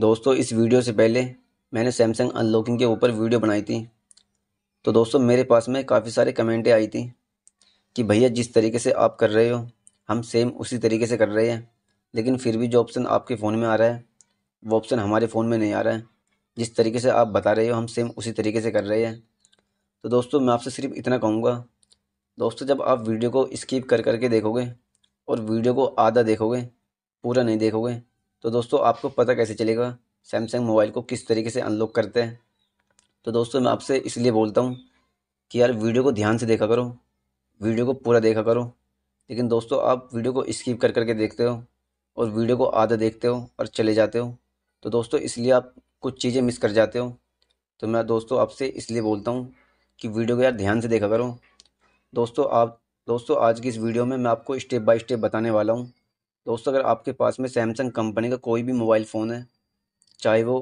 दोस्तों इस वीडियो से पहले मैंने सैमसंग अनलॉकिंग के ऊपर वीडियो बनाई थी तो दोस्तों मेरे पास में काफ़ी सारे कमेंटें आई थी कि भैया जिस तरीके से आप कर रहे हो हम सेम उसी तरीके से कर रहे हैं लेकिन फिर भी जो ऑप्शन आपके फ़ोन में आ रहा है वो ऑप्शन हमारे फ़ोन में नहीं आ रहा है जिस तरीके से आप बता रहे हो हम सेम उसी तरीके से कर रहे हैं तो दोस्तों मैं आपसे सिर्फ इतना कहूँगा दोस्तों जब आप वीडियो को स्किप कर करके देखोगे और वीडियो को आधा देखोगे पूरा नहीं देखोगे तो दोस्तों आपको पता कैसे चलेगा सैमसंग मोबाइल को किस तरीके से अनलॉक करते हैं तो दोस्तों मैं आपसे इसलिए बोलता हूँ कि यार वीडियो को ध्यान से देखा करो वीडियो को पूरा देखा करो लेकिन दोस्तों आप वीडियो को स्किप कर करके देखते हो और वीडियो को आधा देखते हो और चले जाते हो तो दोस्तों इसलिए आप कुछ चीज़ें मिस कर जाते हो तो मैं दोस्तों आपसे इसलिए बोलता हूँ कि वीडियो को यार ध्यान से देखा करो दोस्तों आप दोस्तों आज की इस वीडियो में मैं आपको स्टेप बाय स्टेप बताने वाला हूँ दोस्तों अगर आपके पास में सैमसंग कंपनी का कोई भी मोबाइल फ़ोन है चाहे वो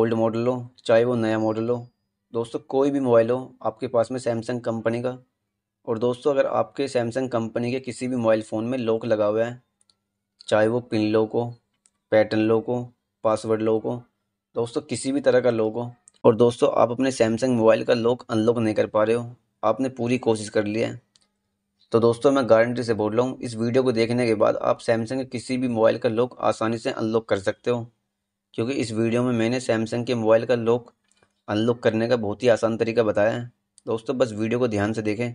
ओल्ड मॉडल हो चाहे वो नया मॉडल हो दोस्तों कोई भी मोबाइल हो आपके पास में सैमसंग कंपनी का और दोस्तों अगर आपके सैमसंग कंपनी के किसी भी मोबाइल फ़ोन में लॉक लगा हुआ है चाहे वो पिन लॉक हो पैटर्न लॉक हो पासवर्ड लॉक हो दोस्तों किसी भी तरह का लॉक हो और दोस्तों आप अपने सैमसंग मोबाइल का लॉक अनलॉक नहीं कर पा रहे हो आपने पूरी कोशिश कर लिया है तो दोस्तों मैं गारंटी से बोल रहा हूँ इस वीडियो को देखने के बाद आप सैमसंग के किसी भी मोबाइल का लॉक आसानी से अनलॉक कर सकते हो क्योंकि इस वीडियो में मैंने सैमसंग के मोबाइल का लॉक अनलॉक करने का बहुत ही आसान तरीका बताया है दोस्तों बस वीडियो को ध्यान से देखें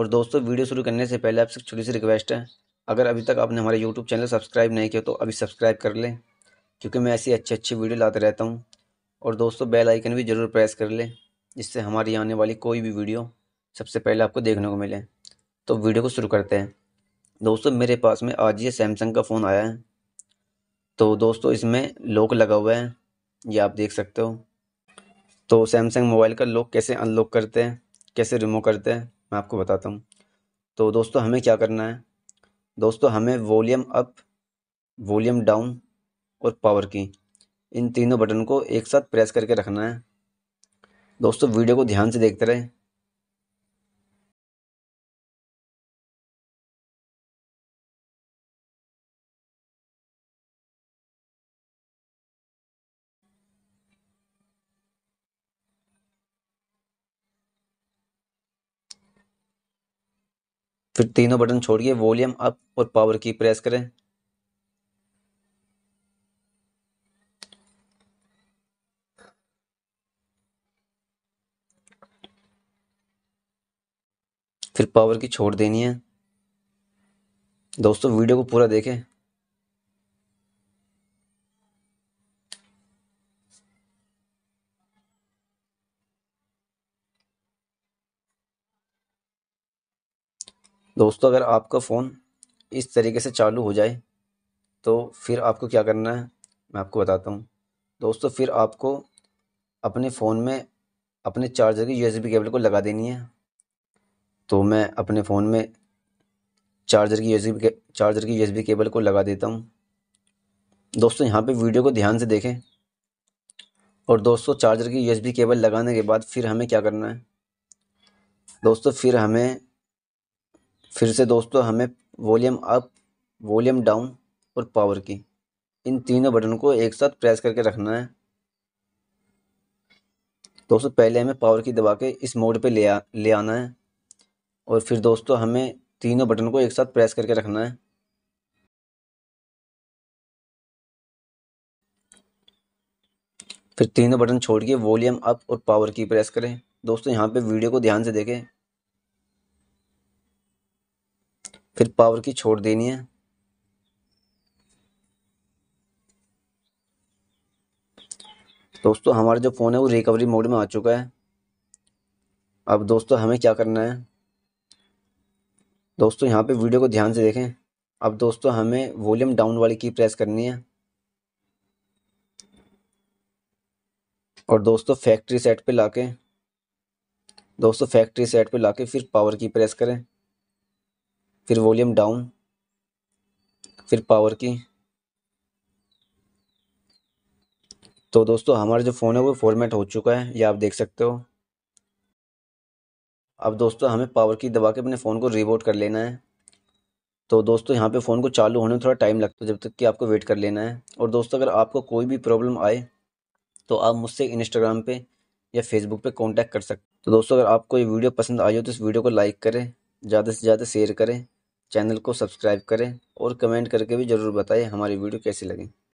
और दोस्तों वीडियो शुरू करने से पहले आपसे छोटी सी रिक्वेस्ट है अगर अभी तक आपने हमारा यूट्यूब चैनल सब्सक्राइब नहीं किया तो अभी सब्सक्राइब कर लें क्योंकि मैं ऐसी अच्छी अच्छी वीडियो लाते रहता हूँ और दोस्तों बेल आइकन भी ज़रूर प्रेस कर लें जिससे हमारी आने वाली कोई भी वीडियो सबसे पहले आपको देखने को मिले तो वीडियो को शुरू करते हैं दोस्तों मेरे पास में आज ये सैमसंग का फ़ोन आया है तो दोस्तों इसमें लॉक लगा हुआ है ये आप देख सकते हो तो सैमसंग मोबाइल का लॉक कैसे अनलॉक करते हैं कैसे रिमूव करते हैं मैं आपको बताता हूँ तो दोस्तों हमें क्या करना है दोस्तों हमें वॉल्यूम अप वॉल्यूम डाउन और पावर की इन तीनों बटन को एक साथ प्रेस करके रखना है दोस्तों वीडियो को ध्यान से देखते रहें फिर तीनों बटन छोड़िए वॉल्यूम अप और पावर की प्रेस करें फिर पावर की छोड़ देनी है दोस्तों वीडियो को पूरा देखें दोस्तों अगर आपका फ़ोन इस तरीके से चालू हो जाए तो फिर आपको क्या करना है मैं आपको बताता हूँ दोस्तों फिर आपको अपने फ़ोन में अपने चार्जर की यूएसबी केबल को लगा देनी है तो मैं अपने फ़ोन में चार्जर की यूएसबी चार्जर की यूएसबी केबल को लगा देता हूँ दोस्तों यहाँ पे वीडियो को ध्यान से देखें और दोस्तों चार्जर की यूएसबी केबल लगाने के बाद फिर हमें क्या करना है दोस्तों फिर हमें फिर से दोस्तों हमें वॉल्यूम अप वॉल्यूम डाउन और पावर की इन तीनों बटन को एक साथ प्रेस करके रखना है दोस्तों पहले हमें पावर की दबा के इस मोड पे ले आ ले आना है और फिर दोस्तों हमें तीनों बटन को एक साथ प्रेस करके रखना है फिर तीनों बटन छोड़ के वॉल्यूम अप और पावर की प्रेस करें दोस्तों यहाँ पे वीडियो को ध्यान से देखें फिर पावर की छोड़ देनी है दोस्तों हमारा जो फ़ोन है वो रिकवरी मोड में आ चुका है अब दोस्तों हमें क्या करना है दोस्तों यहाँ पे वीडियो को ध्यान से देखें अब दोस्तों हमें वॉल्यूम डाउन वाली की प्रेस करनी है और दोस्तों फैक्ट्री सेट पे लाके दोस्तों फैक्ट्री सेट पे लाके फिर पावर की प्रेस करें फिर वॉल्यूम डाउन फिर पावर की तो दोस्तों हमारा जो फ़ोन है वो फॉर्मेट हो चुका है ये आप देख सकते हो अब दोस्तों हमें पावर की दबा के अपने फ़ोन को रिबोट कर लेना है तो दोस्तों यहाँ पे फ़ोन को चालू होने में थोड़ा टाइम लगता है जब तक कि आपको वेट कर लेना है और दोस्तों अगर आपको कोई भी प्रॉब्लम आए तो आप मुझसे इंस्टाग्राम पे या फेसबुक पे कांटेक्ट कर सकते तो दोस्तों अगर आपको ये वीडियो पसंद आई हो तो इस वीडियो को लाइक करें ज़्यादा से ज़्यादा शेयर करें चैनल को सब्सक्राइब करें और कमेंट करके भी ज़रूर बताएं हमारी वीडियो कैसी लगी